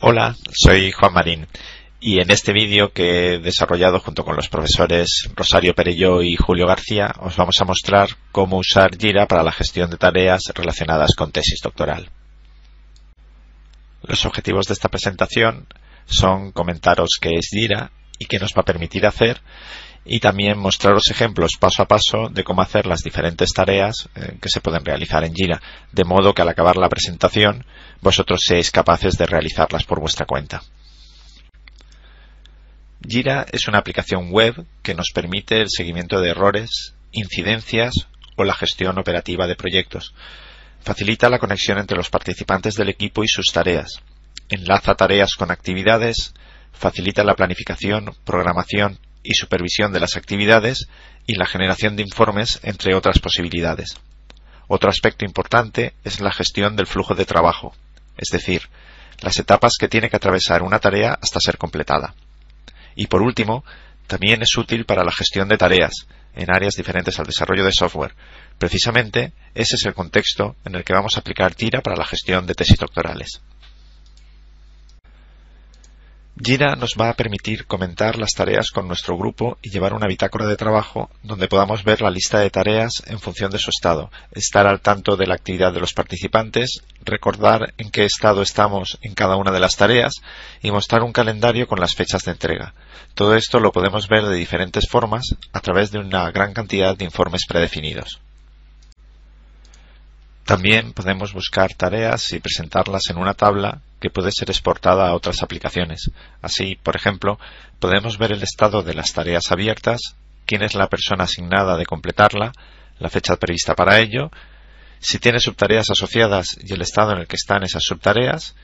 Hola, soy Juan Marín y en este vídeo que he desarrollado junto con los profesores Rosario Perello y Julio García os vamos a mostrar cómo usar Jira para la gestión de tareas relacionadas con tesis doctoral. Los objetivos de esta presentación son comentaros qué es Jira y qué nos va a permitir hacer y también mostraros ejemplos paso a paso de cómo hacer las diferentes tareas eh, que se pueden realizar en Jira, de modo que al acabar la presentación vosotros seáis capaces de realizarlas por vuestra cuenta. Jira es una aplicación web que nos permite el seguimiento de errores, incidencias o la gestión operativa de proyectos. Facilita la conexión entre los participantes del equipo y sus tareas. Enlaza tareas con actividades, facilita la planificación, programación y supervisión de las actividades y la generación de informes, entre otras posibilidades. Otro aspecto importante es la gestión del flujo de trabajo, es decir, las etapas que tiene que atravesar una tarea hasta ser completada. Y por último, también es útil para la gestión de tareas en áreas diferentes al desarrollo de software. Precisamente ese es el contexto en el que vamos a aplicar TIRA para la gestión de tesis doctorales. Gira nos va a permitir comentar las tareas con nuestro grupo y llevar una bitácora de trabajo donde podamos ver la lista de tareas en función de su estado, estar al tanto de la actividad de los participantes, recordar en qué estado estamos en cada una de las tareas y mostrar un calendario con las fechas de entrega. Todo esto lo podemos ver de diferentes formas a través de una gran cantidad de informes predefinidos. También podemos buscar tareas y presentarlas en una tabla que puede ser exportada a otras aplicaciones. Así, por ejemplo, podemos ver el estado de las tareas abiertas, quién es la persona asignada de completarla, la fecha prevista para ello, si tiene subtareas asociadas y el estado en el que están esas subtareas,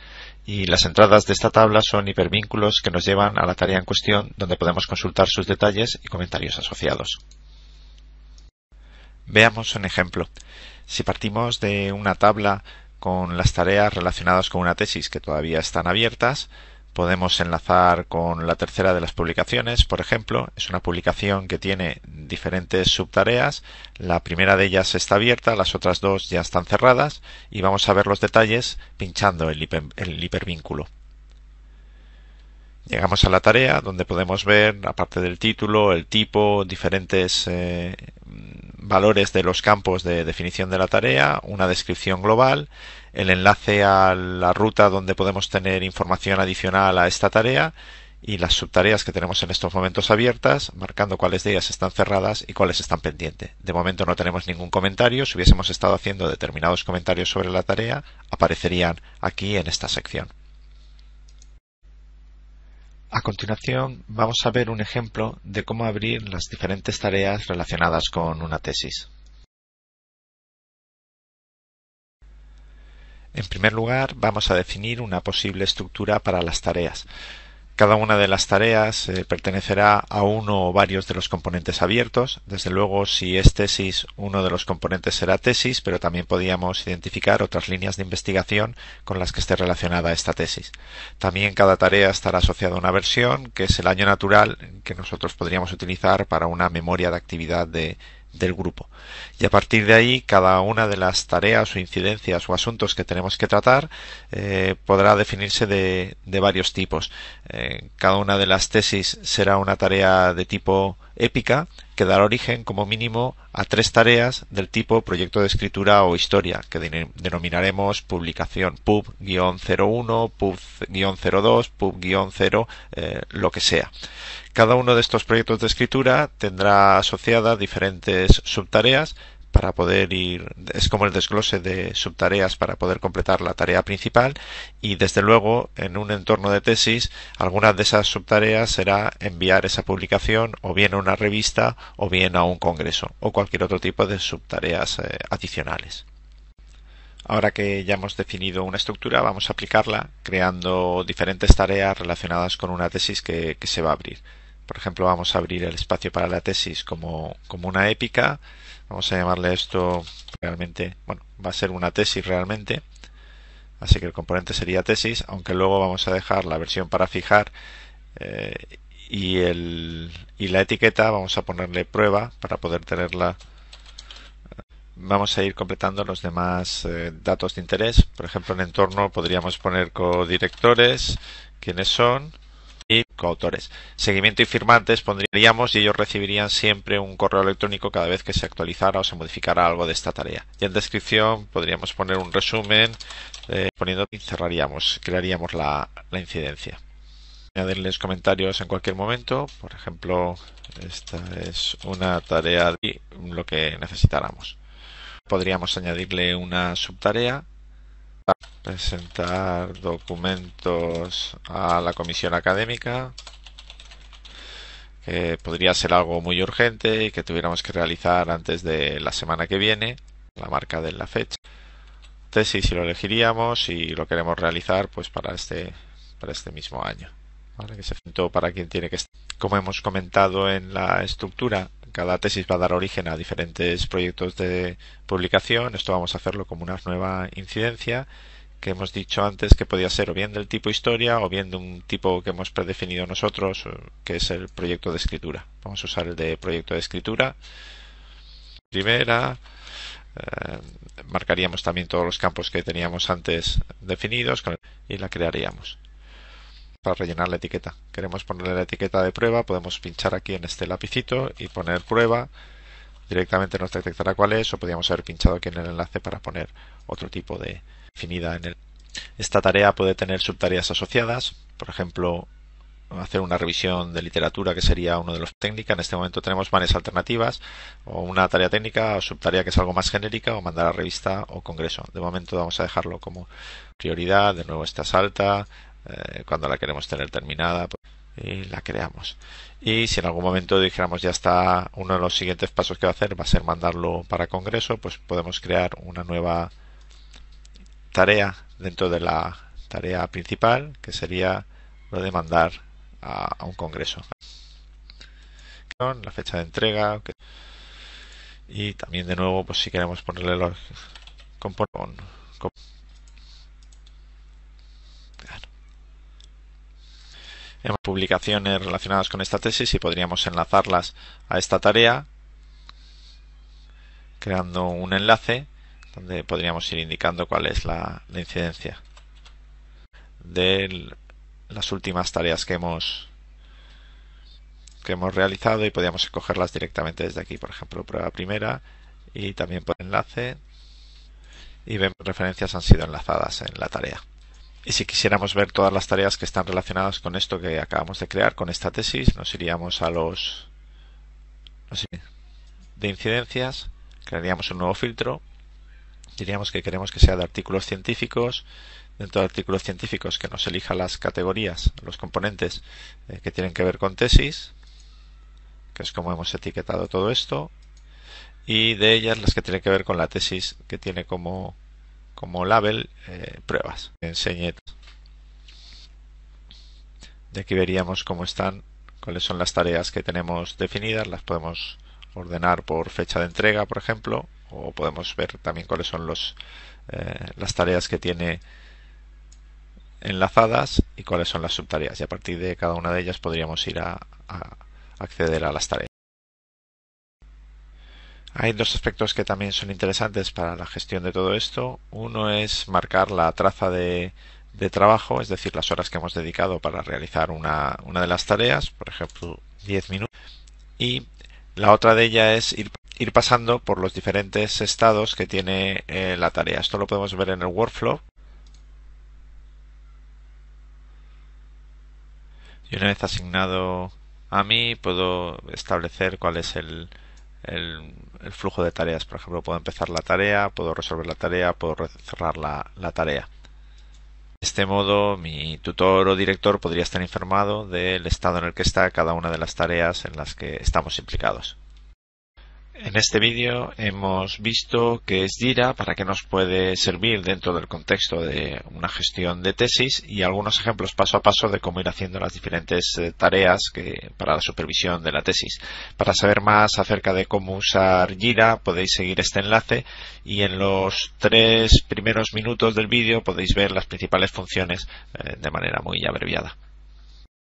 y las entradas de esta tabla son hipervínculos que nos llevan a la tarea en cuestión donde podemos consultar sus detalles y comentarios asociados. Veamos un ejemplo. Si partimos de una tabla con las tareas relacionadas con una tesis que todavía están abiertas. Podemos enlazar con la tercera de las publicaciones, por ejemplo, es una publicación que tiene diferentes subtareas. La primera de ellas está abierta, las otras dos ya están cerradas y vamos a ver los detalles pinchando el, hipervínculo. Llegamos a la tarea donde podemos ver, aparte del título, el tipo, diferentes eh, valores de los campos de definición de la tarea, una descripción global, el enlace a la ruta donde podemos tener información adicional a esta tarea y las subtareas que tenemos en estos momentos abiertas, marcando cuáles de ellas están cerradas y cuáles están pendientes. De momento no tenemos ningún comentario, si hubiésemos estado haciendo determinados comentarios sobre la tarea, aparecerían aquí en esta sección. A continuación vamos a ver un ejemplo de cómo abrir las diferentes tareas relacionadas con una tesis. En primer lugar, vamos a definir una posible estructura para las tareas. Cada una de las tareas eh, pertenecerá a uno o varios de los componentes abiertos. Desde luego, si es tesis, uno de los componentes será tesis, pero también podíamos identificar otras líneas de investigación con las que esté relacionada esta tesis. También cada tarea estará asociada a una versión, que es el año natural que nosotros podríamos utilizar para una memoria de actividad de, del grupo. Y a partir de ahí, cada una de las tareas o incidencias o asuntos que tenemos que tratar eh, podrá definirse de, varios tipos. Eh, cada una de las tesis será una tarea de tipo épica que dará origen como mínimo a tres tareas del tipo proyecto de escritura o historia, que denominaremos publicación pub-01, pub-02, pub-0, lo que sea. Cada uno de estos proyectos de escritura tendrá asociada diferentes subtareas para poder ir, es como el desglose de subtareas para poder completar la tarea principal y desde luego en un entorno de tesis alguna de esas subtareas será enviar esa publicación o bien a una revista o bien a un congreso o cualquier otro tipo de subtareas eh, adicionales. Ahora que ya hemos definido una estructura, vamos a aplicarla creando diferentes tareas relacionadas con una tesis que se va a abrir. Por ejemplo, vamos a abrir el espacio para la tesis como, como una épica. Vamos a llamarle esto realmente, bueno, va a ser una tesis realmente. Así que el componente sería tesis, aunque luego vamos a dejar la versión para fijar eh, y, el, y la etiqueta vamos a ponerle prueba para poder tenerla vamos a ir completando los demás eh, datos de interés. Por ejemplo, en entorno podríamos poner co-directores, quiénes son, coautores. Seguimiento y firmantes pondríamos y ellos recibirían siempre un correo electrónico cada vez que se actualizara o se modificara algo de esta tarea. Y en descripción podríamos poner un resumen eh, poniendo y cerraríamos, crearíamos la, la incidencia. Añadirles comentarios en cualquier momento, por ejemplo, esta es una tarea de lo que necesitáramos. Podríamos añadirle una subtarea presentar documentos a la comisión académica que podría ser algo muy urgente y que tuviéramos que realizar antes de la semana que viene, la marca de la fecha. Tesis si lo elegiríamos y lo queremos realizar pues para este para este mismo año. ¿vale? Que se para quien tiene que Como hemos comentado en la estructura, cada tesis va a dar origen a diferentes proyectos de publicación. Esto vamos a hacerlo como una nueva incidencia que hemos dicho antes que podía ser o bien del tipo historia o bien de un tipo que hemos predefinido nosotros, que es el proyecto de escritura. Vamos a usar el de proyecto de escritura. Primera, eh, marcaríamos también todos los campos que teníamos antes definidos y la crearíamos para rellenar la etiqueta. Queremos ponerle la etiqueta de prueba, podemos pinchar aquí en este lapicito y poner prueba. Directamente nos detectará cuál es o podríamos haber pinchado aquí en el enlace para poner otro tipo de definida en el Esta tarea puede tener subtareas asociadas, por ejemplo, hacer una revisión de literatura que sería uno de los técnicas. En este momento tenemos varias alternativas, o una tarea técnica, o subtarea que es algo más genérica, o mandar a revista o congreso. De momento vamos a dejarlo como prioridad, de nuevo esta alta, eh, cuando la queremos tener terminada pues, y la creamos y si en algún momento dijéramos ya está uno de los siguientes pasos que va a hacer va a ser mandarlo para congreso pues podemos crear una nueva tarea dentro de la tarea principal que sería lo de mandar a, un congreso la fecha de entrega y también de nuevo pues si queremos ponerle los componentes en publicaciones relacionadas con esta tesis y podríamos enlazarlas a esta tarea creando un enlace donde podríamos ir indicando cuál es la, incidencia de las últimas tareas que hemos que hemos realizado y podríamos escogerlas directamente desde aquí, por ejemplo, prueba primera y también por enlace y vemos referencias han sido enlazadas en la tarea. Y si quisiéramos ver todas las tareas que están relacionadas con esto que acabamos de crear, con esta tesis, nos iríamos a los de incidencias, crearíamos un nuevo filtro, diríamos que queremos que sea de artículos científicos, dentro de artículos científicos que nos elija las categorías, los componentes eh, que tienen que ver con tesis, que es como hemos etiquetado todo esto, y de ellas las que tienen que ver con la tesis que tiene como como label eh, pruebas enseñe y aquí veríamos cómo están cuáles son las tareas que tenemos definidas las podemos ordenar por fecha de entrega por ejemplo o podemos ver también cuáles son los, eh, las tareas que tiene enlazadas y cuáles son las subtareas y a partir de cada una de ellas podríamos ir a acceder a las tareas hay dos aspectos que también son interesantes para la gestión de todo esto. Uno es marcar la traza de, trabajo, es decir, las horas que hemos dedicado para realizar una, de las tareas, por ejemplo, 10 minutos. Y la otra de ellas es ir, pasando por los diferentes estados que tiene eh, la tarea. Esto lo podemos ver en el workflow. Y una vez asignado a mí, puedo establecer cuál es el, el, flujo de tareas. Por ejemplo, puedo empezar la tarea, puedo resolver la tarea, puedo cerrar la, la tarea. De este modo, mi tutor o director podría estar informado del estado en el que está cada una de las tareas en las que estamos implicados. En este vídeo hemos visto qué es Gira, para qué nos puede servir dentro del contexto de una gestión de tesis y algunos ejemplos paso a paso de cómo ir haciendo las diferentes eh, tareas para la supervisión de la tesis. Para saber más acerca de cómo usar Gira podéis seguir este enlace y en los tres primeros minutos del vídeo podéis ver las principales funciones eh, de manera muy abreviada.